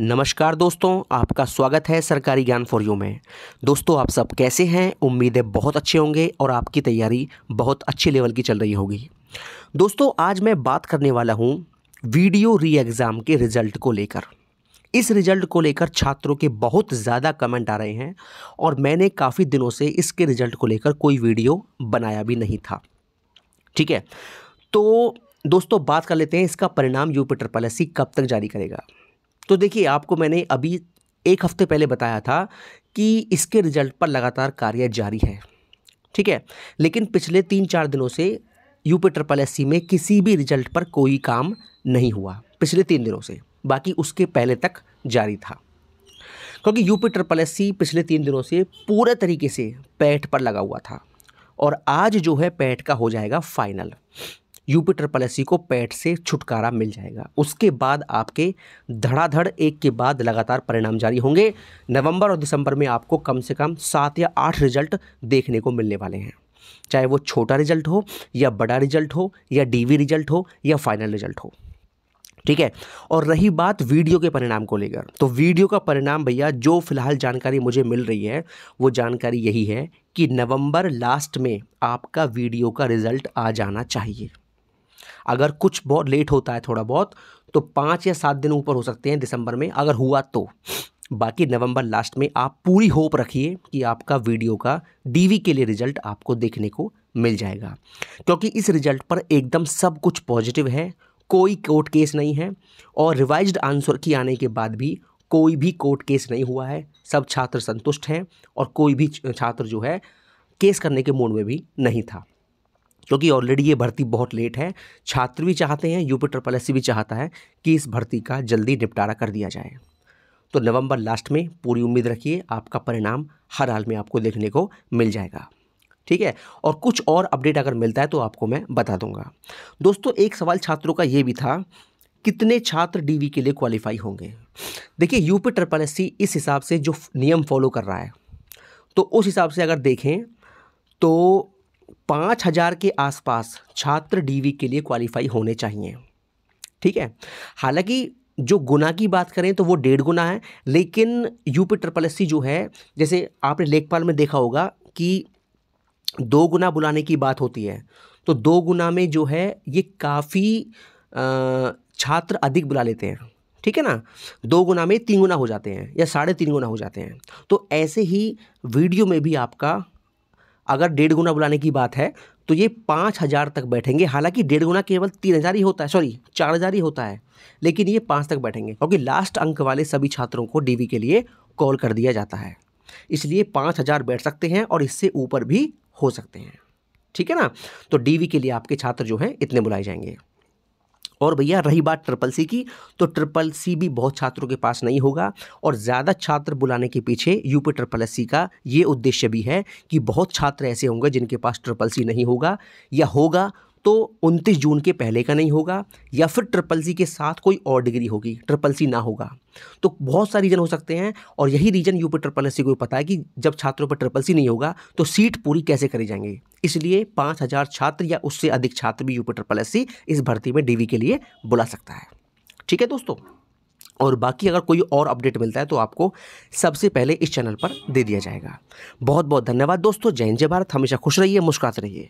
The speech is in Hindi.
नमस्कार दोस्तों आपका स्वागत है सरकारी ज्ञान फॉर यू में दोस्तों आप सब कैसे हैं उम्मीदें बहुत अच्छे होंगे और आपकी तैयारी बहुत अच्छे लेवल की चल रही होगी दोस्तों आज मैं बात करने वाला हूँ वीडियो री एग्ज़ाम के रिज़ल्ट को लेकर इस रिज़ल्ट को लेकर छात्रों के बहुत ज़्यादा कमेंट आ रहे हैं और मैंने काफ़ी दिनों से इसके रिज़ल्ट को लेकर कोई वीडियो बनाया भी नहीं था ठीक है तो दोस्तों बात कर लेते हैं इसका परिणाम यूपिटर पॉलिसी कब तक जारी करेगा तो देखिए आपको मैंने अभी एक हफ्ते पहले बताया था कि इसके रिजल्ट पर लगातार कार्य जारी है ठीक है लेकिन पिछले तीन चार दिनों से यूपी ट्रिपल एस में किसी भी रिजल्ट पर कोई काम नहीं हुआ पिछले तीन दिनों से बाकी उसके पहले तक जारी था क्योंकि यूपी ट्रिपल एस पिछले तीन दिनों से पूरे तरीके से पैठ पर लगा हुआ था और आज जो है पैठ का हो जाएगा फाइनल यूपिटर ट्रिपल को पैट से छुटकारा मिल जाएगा उसके बाद आपके धड़ाधड़ एक के बाद लगातार परिणाम जारी होंगे नवंबर और दिसंबर में आपको कम से कम सात या आठ रिजल्ट देखने को मिलने वाले हैं चाहे वो छोटा रिजल्ट हो या बड़ा रिजल्ट हो या डीवी रिजल्ट हो या फाइनल रिजल्ट हो ठीक है और रही बात वीडियो के परिणाम को लेकर तो वीडियो का परिणाम भैया जो फिलहाल जानकारी मुझे मिल रही है वो जानकारी यही है कि नवंबर लास्ट में आपका वीडियो का रिजल्ट आ जाना चाहिए अगर कुछ बहुत लेट होता है थोड़ा बहुत तो पाँच या सात दिन ऊपर हो सकते हैं दिसंबर में अगर हुआ तो बाकी नवंबर लास्ट में आप पूरी होप रखिए कि आपका वीडियो का डीवी के लिए रिजल्ट आपको देखने को मिल जाएगा क्योंकि इस रिजल्ट पर एकदम सब कुछ पॉजिटिव है कोई कोर्ट केस नहीं है और रिवाइज्ड आंसर की आने के बाद भी कोई भी कोर्ट केस नहीं हुआ है सब छात्र संतुष्ट हैं और कोई भी छात्र जो है केस करने के मूड में भी नहीं था क्योंकि ऑलरेडी ये भर्ती बहुत लेट है छात्र भी चाहते हैं यूपी ट्रिपल एस भी चाहता है कि इस भर्ती का जल्दी निपटारा कर दिया जाए तो नवंबर लास्ट में पूरी उम्मीद रखिए आपका परिणाम हर हाल में आपको देखने को मिल जाएगा ठीक है और कुछ और अपडेट अगर मिलता है तो आपको मैं बता दूंगा दोस्तों एक सवाल छात्रों का ये भी था कितने छात्र डीवी के लिए क्वालिफाई होंगे देखिए यूपी ट्रिपल एस इस हिसाब से जो नियम फॉलो कर रहा है तो उस हिसाब से अगर देखें तो पाँच हज़ार के आसपास छात्र डीवी के लिए क्वालिफाई होने चाहिए ठीक है हालांकि जो गुना की बात करें तो वो डेढ़ गुना है लेकिन यूपी ट्रिपल एस जो है जैसे आपने लेखपाल में देखा होगा कि दो गुना बुलाने की बात होती है तो दो गुना में जो है ये काफ़ी छात्र अधिक बुला लेते हैं ठीक है ना दो गुना में तीन गुना हो जाते हैं या साढ़े तीन गुना हो जाते हैं तो ऐसे ही वीडियो में भी आपका अगर डेढ़ गुना बुलाने की बात है तो ये पाँच हज़ार तक बैठेंगे हालांकि डेढ़ गुना केवल तीन हज़ार ही होता है सॉरी चार हज़ार ही होता है लेकिन ये पाँच तक बैठेंगे क्योंकि लास्ट अंक वाले सभी छात्रों को डी के लिए कॉल कर दिया जाता है इसलिए पाँच हज़ार बैठ सकते हैं और इससे ऊपर भी हो सकते हैं ठीक है ना तो डी के लिए आपके छात्र जो हैं इतने बुलाए जाएंगे और भैया रही बात ट्रिपल सी की तो ट्रिपल सी भी बहुत छात्रों के पास नहीं होगा और ज़्यादा छात्र बुलाने के पीछे यूपी ट्रिपल एस सी का ये उद्देश्य भी है कि बहुत छात्र ऐसे होंगे जिनके पास ट्रिपल सी नहीं होगा या होगा तो उनतीस जून के पहले का नहीं होगा या फिर ट्रिपल सी के साथ कोई और डिग्री होगी ट्रिपल सी ना होगा तो बहुत सारे रीज़न हो सकते हैं और यही रीज़न यूपी ट्रिपल एस को पता है कि जब छात्रों पर ट्रिपल सी नहीं होगा तो सीट पूरी कैसे करी जाएंगी इसलिए पाँच हज़ार छात्र या उससे अधिक छात्र भी यूपी ट्रिपल एस इस भर्ती में डीवी के लिए बुला सकता है ठीक है दोस्तों और बाकी अगर कोई और अपडेट मिलता है तो आपको सबसे पहले इस चैनल पर दे दिया जाएगा बहुत बहुत धन्यवाद दोस्तों जय जय भारत हमेशा खुश रहिए मुस्कुराते रहिए